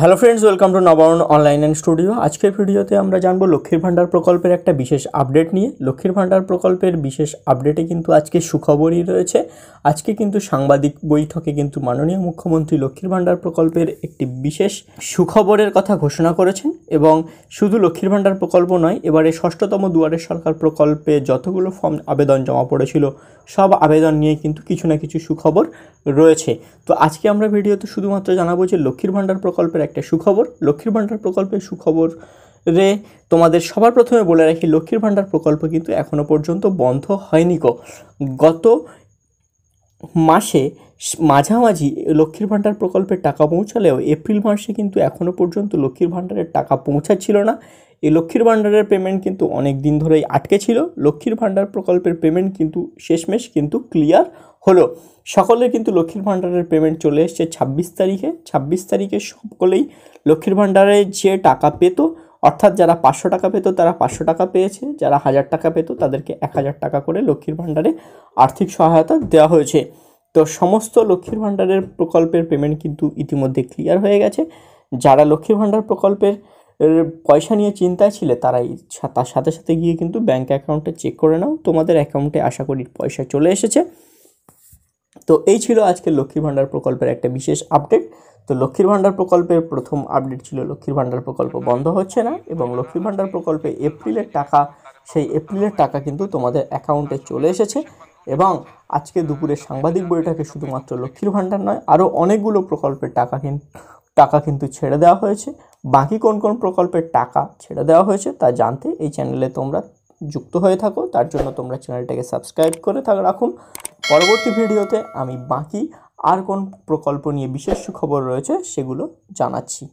hello friends welcome to Nabayan online and studio আজকের ভিডিওতে আমরা জানবো লক্ষ্মীর ভাণ্ডার প্রকল্পের একটা বিশেষ আপডেট নিয়ে লক্ষ্মীর ভাণ্ডার প্রকল্পের বিশেষ আপডেটে কিন্তু আজকে সুখবরই রয়েছে আজকে কিন্তু সাংবাদিক বৈঠকে কিন্তু মাননীয় মুখ্যমন্ত্রী লক্ষ্মীর ভাণ্ডার প্রকল্পের একটি বিশেষ সুখবরের কথা ঘোষণা করেছেন এবং শুধু লক্ষ্মীর ভাণ্ডার প্রকল্প নয় এবারে ষষ্ঠতম দুয়ারের সরকার প্রকল্পে যতগুলো ফর্ম আবেদন জমা পড়েছিল সব আবেদন নিয়ে কিন্তু কিছু না কিছু সুখবর রয়েছে তো আজকে আমরা ভিডিওতে শুধুমাত্র জানাবো যে লক্ষ্মীর ভাণ্ডার প্রকল্প প্রকল্পের একটা সুখবর লক্ষ্মীর ভাণ্ডার প্রকল্পের সুখবর রে তোমাদের সবার প্রথমে বলে রাখি লক্ষ্মীর ভাণ্ডার প্রকল্প কিন্তু এখনও পর্যন্ত বন্ধ হয়নি কো গত মাসে মাঝামাঝি লক্ষ্মীর ভাণ্ডার প্রকল্পের টাকা পৌঁছালেও এপ্রিল মাসে কিন্তু এখনও পর্যন্ত লক্ষ্মীর ভাণ্ডারের টাকা পৌঁছাচ্ছিল না এই লক্ষ্মীর ভাণ্ডারের পেমেন্ট কিন্তু অনেক দিন ধরেই আটকে ছিল লক্ষ্মীর ভাণ্ডার প্রকল্পের পেমেন্ট কিন্তু শেষমেশ কিন্তু ক্লিয়ার হলো সকলের কিন্তু লক্ষ্মীর ভাণ্ডারের পেমেন্ট চলে এসছে ছাব্বিশ তারিখে ছাব্বিশ তারিখে সকলেই লক্ষ্মীর ভাণ্ডারে যে টাকা পেত অর্থাৎ যারা পাঁচশো টাকা পেত তারা পাঁচশো টাকা পেয়েছে যারা হাজার টাকা পেত তাদেরকে এক হাজার টাকা করে লক্ষ্মীর ভাণ্ডারে আর্থিক সহায়তা দেওয়া হয়েছে তো সমস্ত লক্ষ্মীর ভাণ্ডারের প্রকল্পের পেমেন্ট কিন্তু ইতিমধ্যে ক্লিয়ার হয়ে গেছে যারা লক্ষ্মীর ভাণ্ডার প্রকল্পের পয়সা নিয়ে চিন্তায় ছিলে তারা তার সাথে সাথে গিয়ে কিন্তু ব্যাঙ্ক অ্যাকাউন্টে চেক করে নাও তোমাদের অ্যাকাউন্টে আশা করি পয়সা চলে এসেছে তো এই ছিল আজকে লক্ষ্মীর ভাণ্ডার প্রকল্পের একটা বিশেষ আপডেট তো লক্ষ্মীর ভাণ্ডার প্রকল্পের প্রথম আপডেট ছিল লক্ষ্মীর ভাণ্ডার প্রকল্প বন্ধ হচ্ছে না এবং লক্ষ্মীর ভাণ্ডার প্রকল্পে এপ্রিলের টাকা সেই এপ্রিলের টাকা কিন্তু তোমাদের অ্যাকাউন্টে চলে এসেছে এবং আজকে দুপুরে সাংবাদিক বইটাকে শুধুমাত্র লক্ষ্মীর ভাণ্ডার নয় আরও অনেকগুলো প্রকল্পের টাকা কিন্তু টাকা কিন্তু ছেড়ে দেওয়া হয়েছে বাকি কোন কোন প্রকল্পের টাকা ছেড়ে দেওয়া হয়েছে তা জানতে এই চ্যানেলে তোমরা যুক্ত হয়ে থাকো তার জন্য তোমরা চ্যানেলটাকে সাবস্ক্রাইব করে থাক রাখুন পরবর্তী ভিডিওতে আমি বাকি আর কোন প্রকল্প নিয়ে বিশেষ খবর রয়েছে সেগুলো জানাচ্ছি